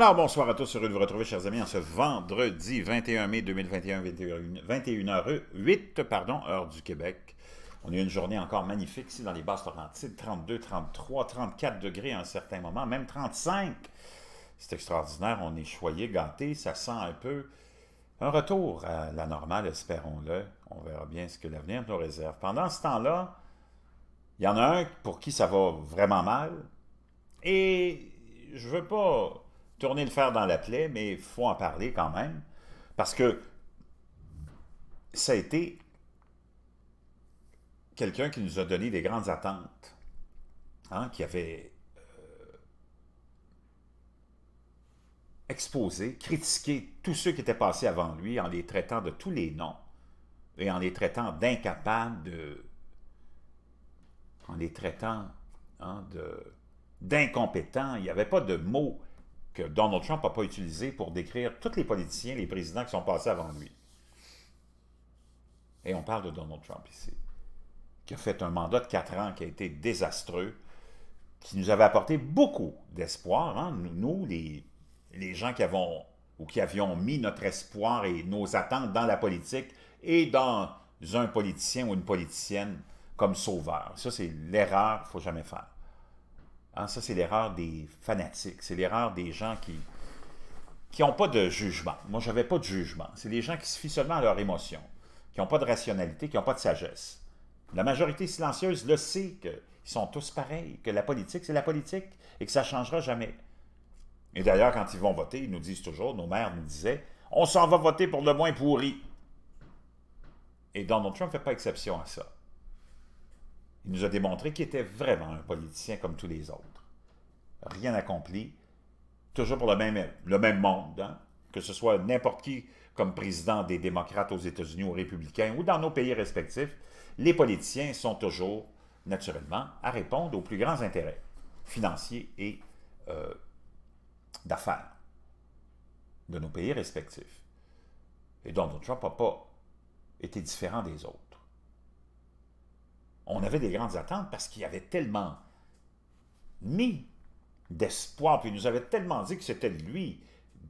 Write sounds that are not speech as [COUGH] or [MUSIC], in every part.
Alors, bonsoir à tous, heureux de vous retrouver, chers amis, en ce vendredi 21 mai 2021, 21h08, pardon, heure du Québec. On a eu une journée encore magnifique ici dans les Basses-Laurentides, 32, 33, 34 degrés à un certain moment, même 35. C'est extraordinaire, on est choyé, gâté, ça sent un peu un retour à la normale, espérons-le. On verra bien ce que l'avenir nous réserve. Pendant ce temps-là, il y en a un pour qui ça va vraiment mal, et je veux pas tourner le fer dans la plaie, mais il faut en parler quand même. Parce que ça a été quelqu'un qui nous a donné des grandes attentes, hein, qui avait euh, exposé, critiqué tous ceux qui étaient passés avant lui en les traitant de tous les noms et en les traitant d'incapables de... en les traitant hein, d'incompétents. Il n'y avait pas de mots... Donald Trump n'a pas utilisé pour décrire tous les politiciens, les présidents qui sont passés avant lui. Et on parle de Donald Trump ici, qui a fait un mandat de quatre ans qui a été désastreux, qui nous avait apporté beaucoup d'espoir, hein. nous, les, gens qui avons ou qui avions mis notre espoir et nos attentes dans la politique et dans un politicien ou une politicienne comme sauveur. Ça, c'est l'erreur qu'il ne faut jamais faire. Ah, ça, c'est l'erreur des fanatiques. C'est l'erreur des gens qui qui n'ont pas de jugement. Moi, je n'avais pas de jugement. C'est des gens qui se fient seulement à leurs émotions, qui n'ont pas de rationalité, qui n'ont pas de sagesse. La majorité silencieuse le sait qu'ils sont tous pareils, que la politique, c'est la politique et que ça ne changera jamais. Et d'ailleurs, quand ils vont voter, ils nous disent toujours, nos mères nous disaient, on s'en va voter pour le moins pourri. Et Donald Trump ne fait pas exception à ça. Il nous a démontré qu'il était vraiment un politicien comme tous les autres rien accompli, toujours pour le même, le même monde, hein. que ce soit n'importe qui comme président des démocrates aux États-Unis, aux républicains ou dans nos pays respectifs, les politiciens sont toujours, naturellement, à répondre aux plus grands intérêts financiers et euh, d'affaires de nos pays respectifs. Et Donald Trump n'a pas été différent des autres. On avait des grandes attentes parce qu'il y avait tellement mis d'espoir. Puis il nous avait tellement dit que c'était lui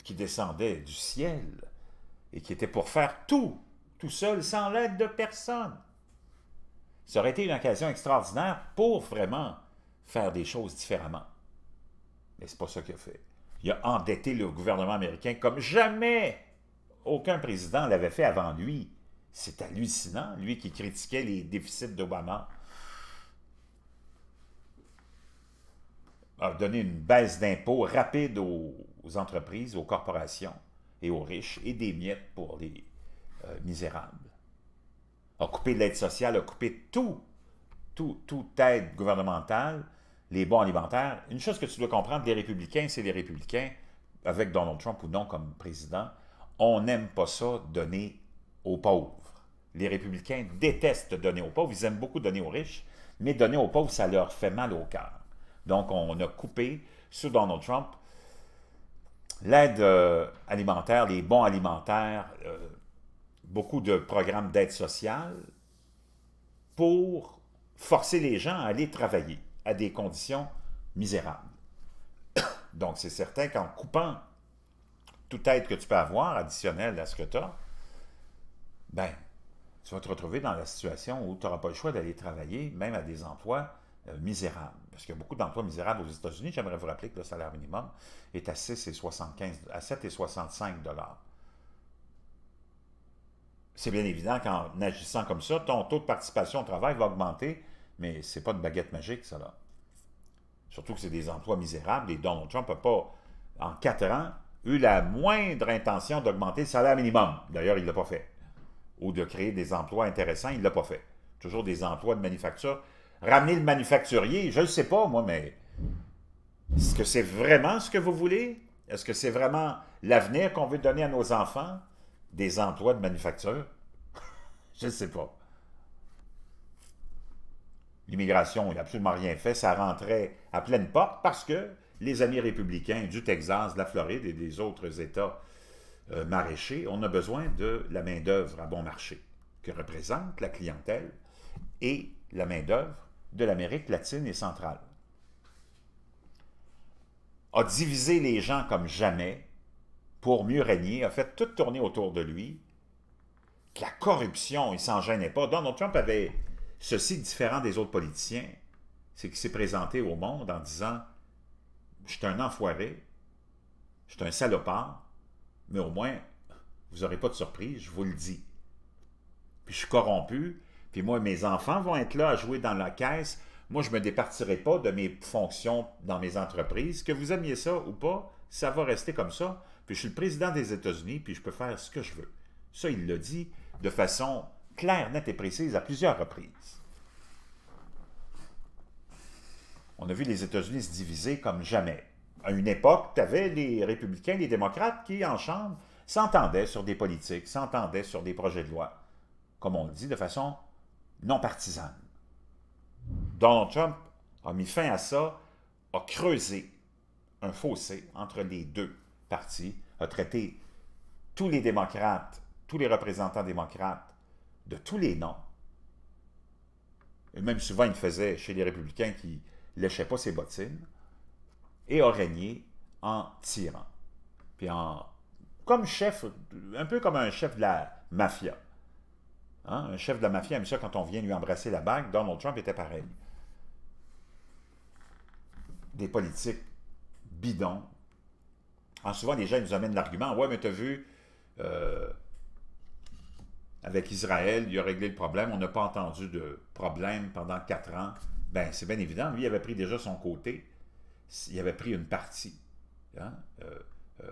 qui descendait du ciel et qui était pour faire tout, tout seul, sans l'aide de personne. Ça aurait été une occasion extraordinaire pour vraiment faire des choses différemment. Mais c'est pas ça qu'il a fait. Il a endetté le gouvernement américain comme jamais aucun président l'avait fait avant lui. C'est hallucinant, lui qui critiquait les déficits d'Obama a donné une baisse d'impôts rapide aux, entreprises, aux corporations et aux riches, et des miettes pour les euh, misérables. A coupé l'aide sociale, a coupé tout, tout, toute aide gouvernementale, les bons alimentaires. Une chose que tu dois comprendre, les républicains, c'est les républicains, avec Donald Trump ou non comme président, on n'aime pas ça donner aux pauvres. Les républicains détestent donner aux pauvres, ils aiment beaucoup donner aux riches, mais donner aux pauvres, ça leur fait mal au cœur. Donc, on a coupé sous Donald Trump l'aide euh, alimentaire, les bons alimentaires, euh, beaucoup de programmes d'aide sociale pour forcer les gens à aller travailler à des conditions misérables. [COUGHS] Donc, c'est certain qu'en coupant toute aide que tu peux avoir, additionnelle à ce que tu as, ben, tu vas te retrouver dans la situation où tu n'auras pas le choix d'aller travailler, même à des emplois euh, misérables parce qu'il y a beaucoup d'emplois misérables aux États-Unis, j'aimerais vous rappeler que le salaire minimum est à 7,65 à dollars. C'est bien évident qu'en agissant comme ça, ton taux de participation au travail va augmenter, mais ce n'est pas une baguette magique, ça. Surtout que c'est des emplois misérables et Donald Trump n'a pas, en quatre ans, eu la moindre intention d'augmenter le salaire minimum. D'ailleurs, il ne l'a pas fait. Ou de créer des emplois intéressants, il ne l'a pas fait. Toujours des emplois de manufacture Ramener le manufacturier, je ne sais pas, moi, mais est-ce que c'est vraiment ce que vous voulez? Est-ce que c'est vraiment l'avenir qu'on veut donner à nos enfants? Des emplois de manufacture? [LAUGHS] je ne sais pas. L'immigration, il n'a absolument rien fait. Ça rentrait à pleine porte parce que les amis républicains du Texas, de la Floride et des autres États euh, maraîchers, on a besoin de la main-d'œuvre à bon marché que représente la clientèle et la main-d'œuvre de l'Amérique latine et centrale. A divisé les gens comme jamais pour mieux régner, a fait tout tourner autour de lui. La corruption, il s'en gênait pas. Donald Trump avait ceci différent des autres politiciens, c'est qu'il s'est présenté au monde en disant « Je suis un enfoiré, je suis un salopard, mais au moins, vous n'aurez pas de surprise, je vous le dis. Puis je suis corrompu, puis moi, mes enfants vont être là à jouer dans la caisse. Moi, je ne me départirai pas de mes fonctions dans mes entreprises. Que vous aimiez ça ou pas, ça va rester comme ça. Puis je suis le président des États-Unis, puis je peux faire ce que je veux. Ça, il l'a dit de façon claire, nette et précise à plusieurs reprises. On a vu les États-Unis se diviser comme jamais. À une époque, tu avais les républicains, les démocrates qui, en chambre, s'entendaient sur des politiques, s'entendaient sur des projets de loi. Comme on le dit de façon non partisane. Donald Trump a mis fin à ça, a creusé un fossé entre les deux partis, a traité tous les démocrates, tous les représentants démocrates de tous les noms. Et même souvent, il faisait chez les républicains qui léchaient pas ses bottines et a régné en tyran. Puis comme chef, un peu comme un chef de la mafia. Hein? Un chef de la mafia monsieur ça quand on vient lui embrasser la bague. Donald Trump était pareil. Des politiques bidons. En ah, souvent, les gens nous amènent l'argument. Ouais, mais t'as vu, euh, avec Israël, il a réglé le problème. On n'a pas entendu de problème pendant quatre ans. Ben, c'est bien évident. Lui, il avait pris déjà son côté. Il avait pris une partie. Hein, euh, euh,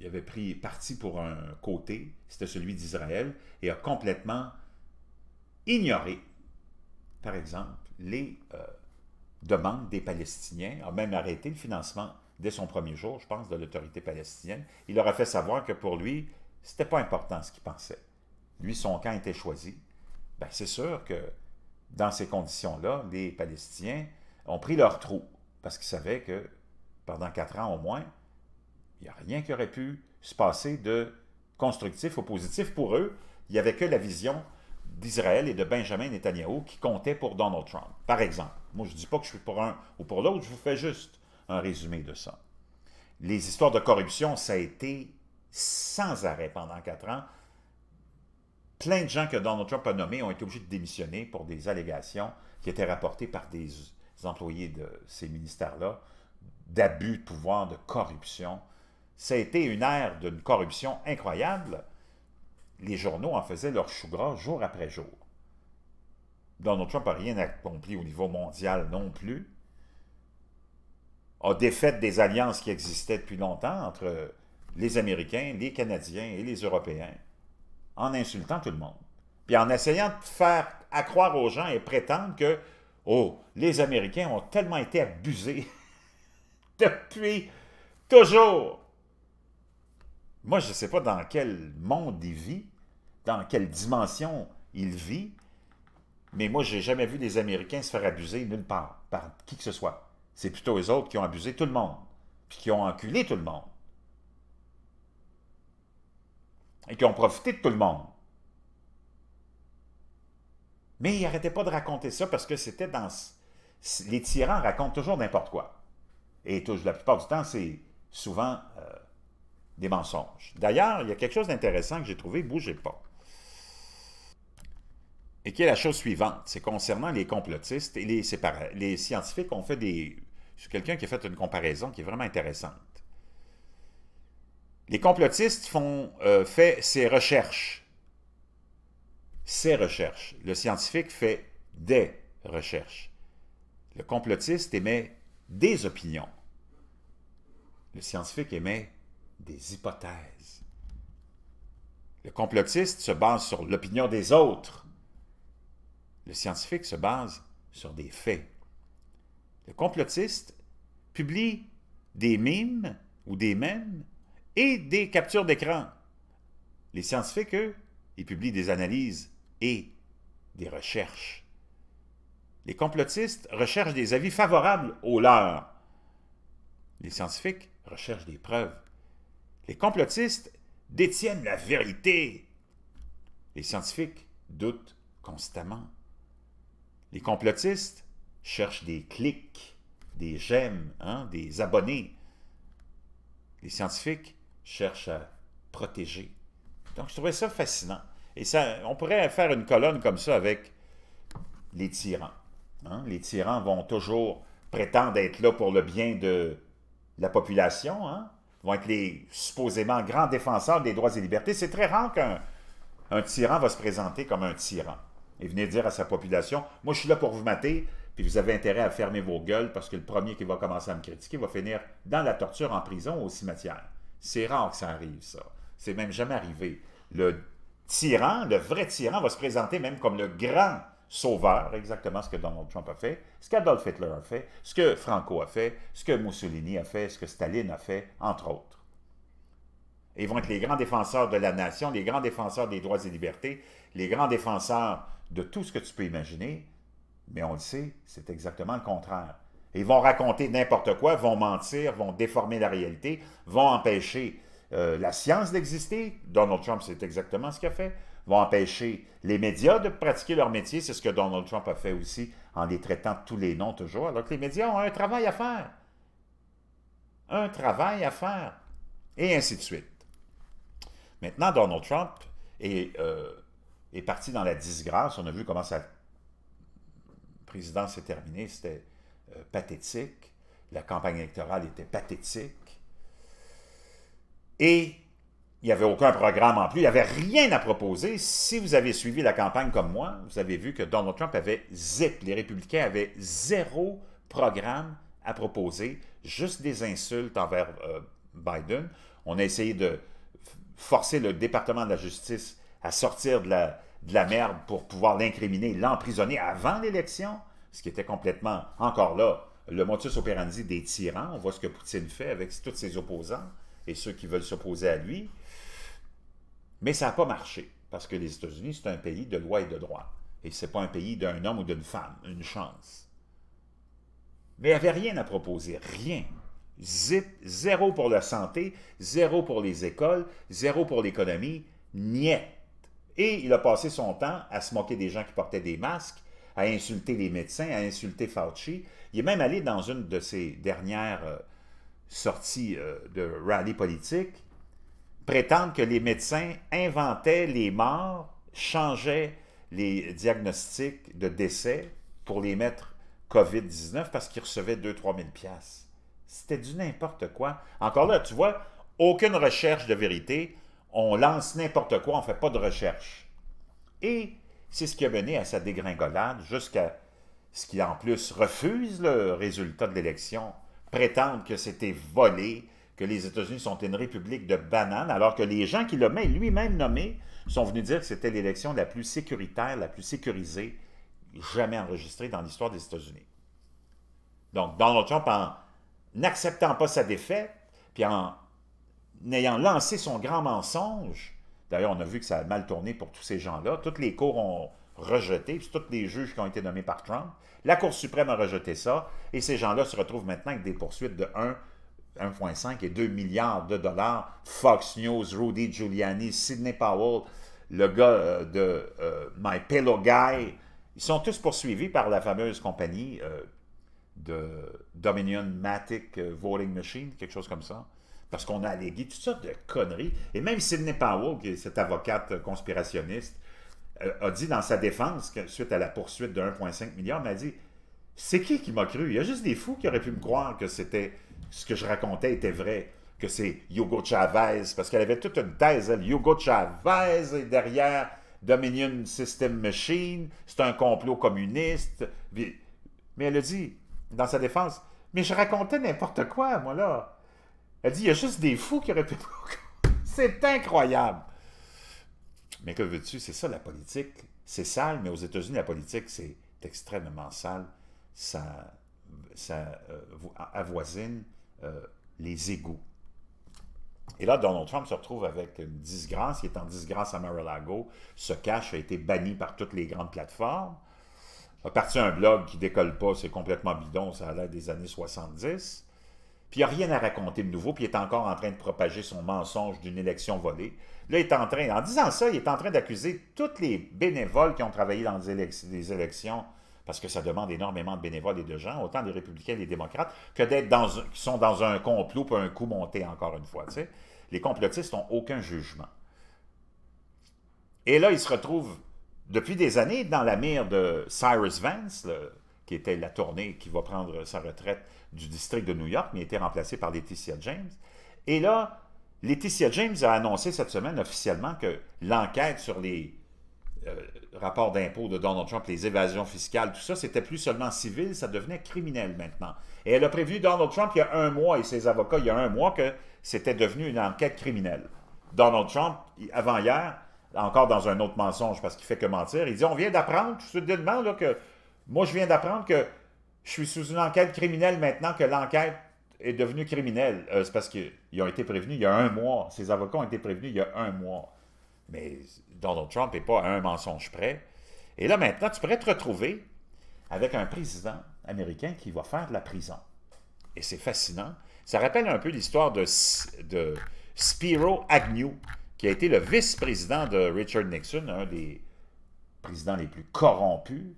il avait pris parti pour un côté, c'était celui d'Israël, et a complètement ignoré, par exemple, les euh, demandes des Palestiniens, a même arrêté le financement dès son premier jour, je pense, de l'autorité palestinienne. Il leur a fait savoir que pour lui, c'était pas important ce qu'il pensait. Lui, son camp était choisi. Ben, c'est sûr que dans ces conditions-là, les Palestiniens ont pris leur trou, parce qu'ils savaient que pendant quatre ans au moins, il n'y a rien qui aurait pu se passer de constructif ou positif pour eux. Il n'y avait que la vision d'Israël et de Benjamin Netanyahu qui comptait pour Donald Trump, par exemple. Moi, je ne dis pas que je suis pour un ou pour l'autre, je vous fais juste un résumé de ça. Les histoires de corruption, ça a été sans arrêt pendant quatre ans. Plein de gens que Donald Trump a nommés ont été obligés de démissionner pour des allégations qui étaient rapportées par des employés de ces ministères-là d'abus de pouvoir, de corruption, ça a été une ère d'une corruption incroyable. Les journaux en faisaient leur chou gras jour après jour. Donald Trump n'a rien accompli au niveau mondial non plus. A défaite des alliances qui existaient depuis longtemps entre les Américains, les Canadiens et les Européens, en insultant tout le monde. Puis en essayant de faire accroire aux gens et prétendre que, oh, les Américains ont tellement été abusés [LAUGHS] depuis toujours. Moi, je ne sais pas dans quel monde il vit, dans quelle dimension il vit, mais moi, j'ai jamais vu des Américains se faire abuser nulle part, par qui que ce soit. C'est plutôt les autres qui ont abusé tout le monde, puis qui ont enculé tout le monde. Et qui ont profité de tout le monde. Mais ils n'arrêtaient pas de raconter ça parce que c'était dans... Les tyrans racontent toujours n'importe quoi. Et la plupart du temps, c'est souvent euh, des mensonges. D'ailleurs, il y a quelque chose d'intéressant que j'ai trouvé, bougez pas. Et qui est la chose suivante, c'est concernant les complotistes et les, les scientifiques ont fait des... C'est quelqu'un qui a fait une comparaison qui est vraiment intéressante. Les complotistes font, euh, fait ses recherches. Ses recherches. Le scientifique fait des recherches. Le complotiste émet des opinions. Le scientifique émet des hypothèses. Le complotiste se base sur l'opinion des autres. Le scientifique se base sur des faits. Le complotiste publie des mimes ou des mèmes et des captures d'écran. Les scientifiques, eux, ils publient des analyses et des recherches. Les complotistes recherchent des avis favorables aux leurs. Les scientifiques recherchent des preuves les complotistes détiennent la vérité. Les scientifiques doutent constamment. Les complotistes cherchent des clics, des j'aime, hein, des abonnés. Les scientifiques cherchent à protéger. Donc, je trouvais ça fascinant. Et ça, on pourrait faire une colonne comme ça avec les tyrans. Hein. Les tyrans vont toujours prétendre être là pour le bien de la population, hein vont être les supposément grands défenseurs des droits et libertés. C'est très rare qu'un tyran va se présenter comme un tyran et venir dire à sa population Moi, je suis là pour vous mater, puis vous avez intérêt à fermer vos gueules parce que le premier qui va commencer à me critiquer va finir dans la torture, en prison ou au cimetière. C'est rare que ça arrive, ça. C'est même jamais arrivé. Le tyran, le vrai tyran, va se présenter même comme le grand sauveur, exactement ce que Donald Trump a fait, ce qu'Adolf Hitler a fait, ce que Franco a fait, ce que Mussolini a fait, ce que Staline a fait, entre autres. Ils vont être les grands défenseurs de la nation, les grands défenseurs des droits et libertés, les grands défenseurs de tout ce que tu peux imaginer, mais on le sait, c'est exactement le contraire. Ils vont raconter n'importe quoi, vont mentir, vont déformer la réalité, vont empêcher euh, la science d'exister. Donald Trump, c'est exactement ce qu'il a fait vont empêcher les médias de pratiquer leur métier. C'est ce que Donald Trump a fait aussi en les traitant tous les noms toujours, alors que les médias ont un travail à faire. Un travail à faire. Et ainsi de suite. Maintenant, Donald Trump est, euh, parti dans la disgrâce. On a vu comment sa présidence s'est terminée. C'était euh, pathétique. La campagne électorale était pathétique. Et il n'y avait aucun programme en plus, il n'y avait rien à proposer. Si vous avez suivi la campagne comme moi, vous avez vu que Donald Trump avait zip, les républicains avaient zéro programme à proposer, juste des insultes envers euh, Biden. On a essayé de forcer le département de la justice à sortir de la, de la merde pour pouvoir l'incriminer, l'emprisonner avant l'élection, ce qui était complètement, encore là, le motus operandi des tyrans. On voit ce que Poutine fait avec tous ses opposants et ceux qui veulent s'opposer à lui. Mais ça n'a pas marché, parce que les États-Unis, c'est un pays de loi et de droit. Et ce n'est pas un pays d'un homme ou d'une femme, une chance. Mais il n'y avait rien à proposer, rien. Zip, zéro pour la santé, zéro pour les écoles, zéro pour l'économie, niais. Et il a passé son temps à se moquer des gens qui portaient des masques, à insulter les médecins, à insulter Fauci. Il est même allé dans une de ses dernières euh, sorties euh, de rallye politique prétendre que les médecins inventaient les morts, changeaient les diagnostics de décès pour les mettre COVID-19 parce qu'ils recevaient 2-3 000 C'était du n'importe quoi. Encore là, tu vois, aucune recherche de vérité. On lance n'importe quoi, on ne fait pas de recherche. Et c'est ce qui a mené à sa dégringolade jusqu'à ce qui, en plus, refuse le résultat de l'élection, prétendre que c'était volé, que les États-Unis sont une république de bananes, alors que les gens qui l'ont lui-même nommé sont venus dire que c'était l'élection la plus sécuritaire, la plus sécurisée jamais enregistrée dans l'histoire des États-Unis. Donc, Donald Trump, en n'acceptant pas sa défaite, puis en ayant lancé son grand mensonge, d'ailleurs, on a vu que ça a mal tourné pour tous ces gens-là, toutes les cours ont rejeté, puis tous les juges qui ont été nommés par Trump, la Cour suprême a rejeté ça, et ces gens-là se retrouvent maintenant avec des poursuites de 1 1,5 et 2 milliards de dollars. Fox News, Rudy Giuliani, Sidney Powell, le gars euh, de euh, My Pillow Guy, ils sont tous poursuivis par la fameuse compagnie euh, de Dominion Matic Voting Machine, quelque chose comme ça. Parce qu'on a allégué toutes sortes de conneries. Et même Sidney Powell, qui est cette avocate conspirationniste, a dit dans sa défense, que, suite à la poursuite de 1,5 milliard, m'a dit C'est qui qui m'a cru Il y a juste des fous qui auraient pu me croire que c'était ce que je racontais était vrai, que c'est Hugo Chavez, parce qu'elle avait toute une thèse, elle. Hugo Chavez est derrière Dominion System Machine, c'est un complot communiste. Mais elle a dit, dans sa défense, mais je racontais n'importe quoi, moi, là. Elle dit, il y a juste des fous qui auraient pu... [LAUGHS] c'est incroyable. Mais que veux-tu, c'est ça la politique. C'est sale, mais aux États-Unis, la politique, c'est extrêmement sale. Ça, ça euh, avoisine euh, les égouts. Et là, Donald Trump se retrouve avec une disgrâce. Il est en disgrâce à Mar-a-Lago. Ce cash a été banni par toutes les grandes plateformes. A parti un blog qui décolle pas, c'est complètement bidon, ça a l'air des années 70. Puis il n'a rien à raconter de nouveau, puis il est encore en train de propager son mensonge d'une élection volée. Là, il est en train, en disant ça, il est en train d'accuser tous les bénévoles qui ont travaillé dans les élections parce que ça demande énormément de bénévoles et de gens, autant des républicains et les démocrates, que d'être dans, qui sont dans un complot pour un coup monté encore une fois. Les complotistes n'ont aucun jugement. Et là, ils se retrouvent depuis des années dans la mire de Cyrus Vance, qui était la tournée qui va prendre sa retraite du district de New York, mais été remplacé par Laetitia James. Et là, Laetitia James a annoncé cette semaine officiellement que l'enquête sur les euh, rapport d'impôts de Donald Trump, les évasions fiscales, tout ça, c'était plus seulement civil, ça devenait criminel maintenant. Et elle a prévenu Donald Trump il y a un mois et ses avocats il y a un mois que c'était devenu une enquête criminelle. Donald Trump, avant-hier, encore dans un autre mensonge parce qu'il fait que mentir, il dit On vient d'apprendre soudainement là, que. Moi, je viens d'apprendre que je suis sous une enquête criminelle maintenant que l'enquête est devenue criminelle. Euh, c'est parce qu'ils ont été prévenus il y a un mois. Ses avocats ont été prévenus il y a un mois mais Donald Trump n'est pas à un mensonge près. Et là, maintenant, tu pourrais te retrouver avec un président américain qui va faire de la prison. Et c'est fascinant. Ça rappelle un peu l'histoire de, Spiro Agnew, qui a été le vice-président de Richard Nixon, un des présidents les plus corrompus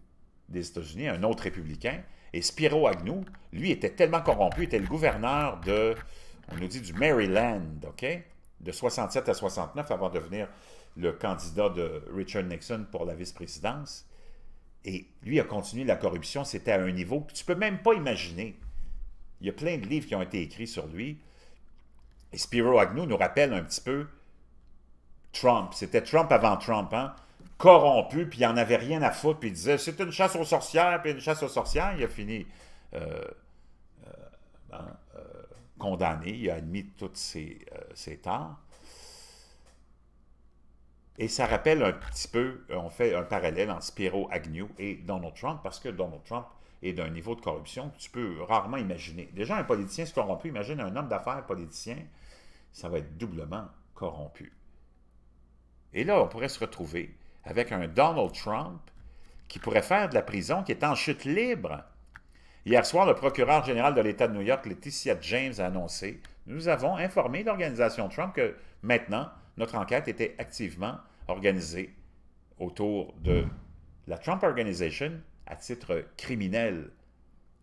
des États-Unis, un autre républicain. Et Spiro Agnew, lui, était tellement corrompu, était le gouverneur de, on nous dit, du Maryland, OK? de 67 à 69, avant de devenir le candidat de Richard Nixon pour la vice-présidence. Et lui a continué la corruption, c'était à un niveau que tu peux même pas imaginer. Il y a plein de livres qui ont été écrits sur lui. Et Spiro Agnew nous rappelle un petit peu Trump. C'était Trump avant Trump, hein? corrompu, puis il n'en avait rien à foutre, puis il disait c'est une chasse aux sorcières, puis une chasse aux sorcières, il a fini. Euh, euh, ben, condamné, il a admis toutes euh, ses, torts. Et ça rappelle un petit peu, euh, on fait un parallèle entre Spiro Agnew et Donald Trump, parce que Donald Trump est d'un niveau de corruption que tu peux rarement imaginer. Déjà, un politicien se corrompu, imagine un homme d'affaires politicien, ça va être doublement corrompu. Et là, on pourrait se retrouver avec un Donald Trump qui pourrait faire de la prison, qui est en chute libre, Hier soir, le procureur général de l'État de New York, Laetitia James, a annoncé Nous avons informé l'organisation Trump que maintenant, notre enquête était activement organisée autour de la Trump Organization à titre criminel.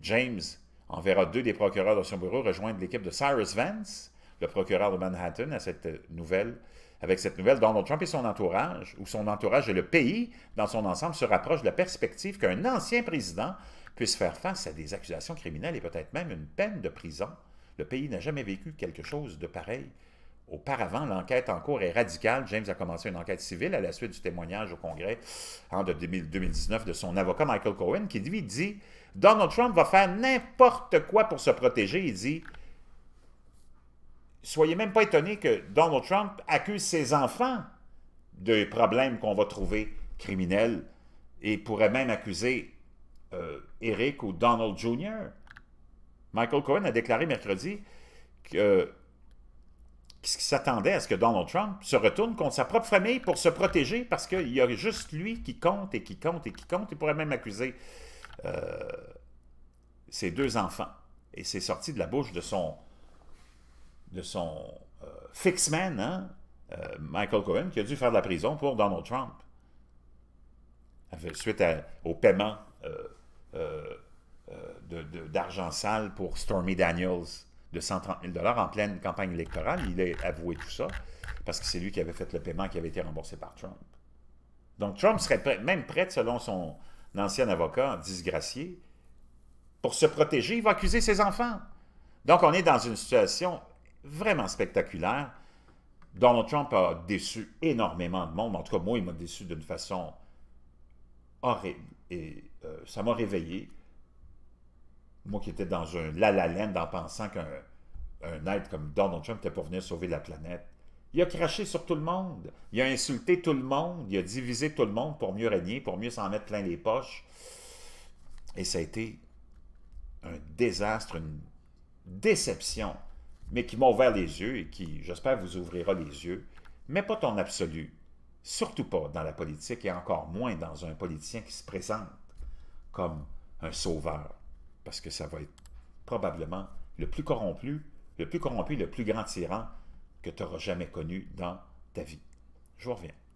James enverra deux des procureurs de son bureau rejoindre l'équipe de Cyrus Vance, le procureur de Manhattan, à cette nouvelle. Avec cette nouvelle, Donald Trump et son entourage, ou son entourage et le pays dans son ensemble, se rapprochent de la perspective qu'un ancien président puisse faire face à des accusations criminelles et peut-être même une peine de prison. Le pays n'a jamais vécu quelque chose de pareil. Auparavant, l'enquête en cours est radicale. James a commencé une enquête civile à la suite du témoignage au Congrès en 2019 de son avocat Michael Cohen, qui lui dit Donald Trump va faire n'importe quoi pour se protéger. Il dit Soyez même pas étonnés que Donald Trump accuse ses enfants de problèmes qu'on va trouver criminels et pourrait même accuser euh, Eric ou Donald Jr. Michael Cohen a déclaré mercredi que qui s'attendait à ce que Donald Trump se retourne contre sa propre famille pour se protéger parce qu'il y a juste lui qui compte et qui compte et qui compte. Il pourrait même accuser euh, ses deux enfants. Et c'est sorti de la bouche de son, de son euh, fixman, hein, Michael Cohen, qui a dû faire de la prison pour Donald Trump suite au paiement euh, euh, d'argent sale pour Stormy Daniels de 130 000 en pleine campagne électorale. Il a avoué tout ça parce que c'est lui qui avait fait le paiement qui avait été remboursé par Trump. Donc Trump serait même prêt, selon son ancien avocat disgracié, pour se protéger, il va accuser ses enfants. Donc on est dans une situation vraiment spectaculaire. Donald Trump a déçu énormément de monde. En tout cas, moi, il m'a déçu d'une façon horrible et euh, ça m'a réveillé. Moi qui étais dans un la-la-laine en pensant qu'un un être comme Donald Trump était pour venir sauver la planète. Il a craché sur tout le monde. Il a insulté tout le monde. Il a divisé tout le monde pour mieux régner, pour mieux s'en mettre plein les poches. Et ça a été un désastre, une déception, mais qui m'a ouvert les yeux et qui, j'espère, vous ouvrira les yeux. Mais pas ton absolu. Surtout pas dans la politique et encore moins dans un politicien qui se présente comme un sauveur, parce que ça va être probablement le plus corrompu, le plus corrompu, le plus grand tyran que tu auras jamais connu dans ta vie. Je vous reviens.